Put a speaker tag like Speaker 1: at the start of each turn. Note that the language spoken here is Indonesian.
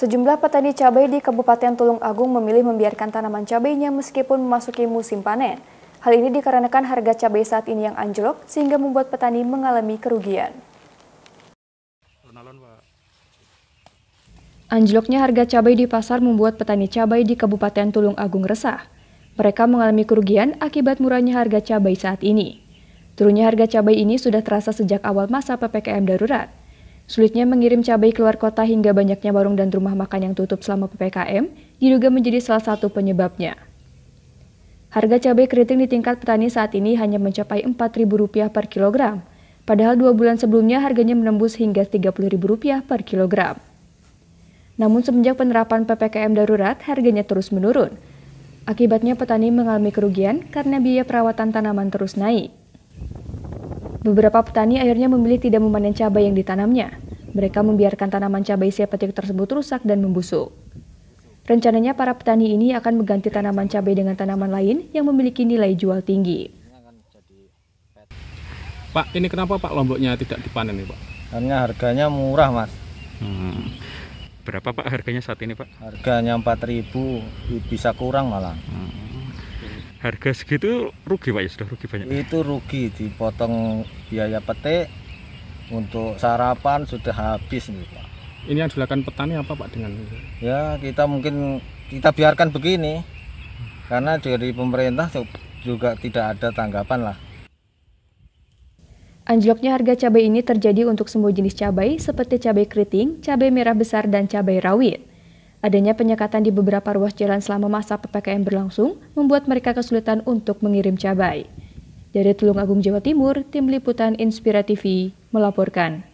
Speaker 1: Sejumlah petani cabai di Kabupaten Tulung Agung memilih membiarkan tanaman cabainya meskipun memasuki musim panen. Hal ini dikarenakan harga cabai saat ini yang anjlok sehingga membuat petani mengalami kerugian. Anjloknya harga cabai di pasar membuat petani cabai di Kabupaten Tulung Agung resah. Mereka mengalami kerugian akibat murahnya harga cabai saat ini. Turunnya harga cabai ini sudah terasa sejak awal masa PPKM darurat. Sulitnya mengirim cabai keluar kota hingga banyaknya warung dan rumah makan yang tutup selama PPKM diduga menjadi salah satu penyebabnya. Harga cabai keriting di tingkat petani saat ini hanya mencapai Rp4.000 per kilogram, padahal dua bulan sebelumnya harganya menembus hingga Rp30.000 per kilogram. Namun semenjak penerapan PPKM darurat, harganya terus menurun. Akibatnya petani mengalami kerugian karena biaya perawatan tanaman terus naik. Beberapa petani akhirnya memilih tidak memanen cabai yang ditanamnya. Mereka membiarkan tanaman cabai siap petik tersebut rusak dan membusuk. Rencananya para petani ini akan mengganti tanaman cabai dengan tanaman lain yang memiliki nilai jual tinggi.
Speaker 2: Pak, ini kenapa Pak lomboknya tidak dipanen nih Pak? Karena harganya murah Mas. Hmm. Berapa Pak harganya saat ini Pak? Harganya 4000 bisa kurang malah. Hmm harga segitu rugi pak ya sudah rugi banyak itu rugi dipotong biaya petik untuk sarapan sudah habis nih pak ini yang dilakukan petani apa pak dengan ya kita mungkin kita biarkan begini karena dari pemerintah juga tidak ada tanggapan lah
Speaker 1: Anjloknya harga cabai ini terjadi untuk semua jenis cabai seperti cabai keriting, cabai merah besar, dan cabai rawit. Adanya penyekatan di beberapa ruas jalan selama masa PPKM berlangsung membuat mereka kesulitan untuk mengirim cabai. Dari Agung Jawa Timur, Tim Liputan Inspira TV melaporkan.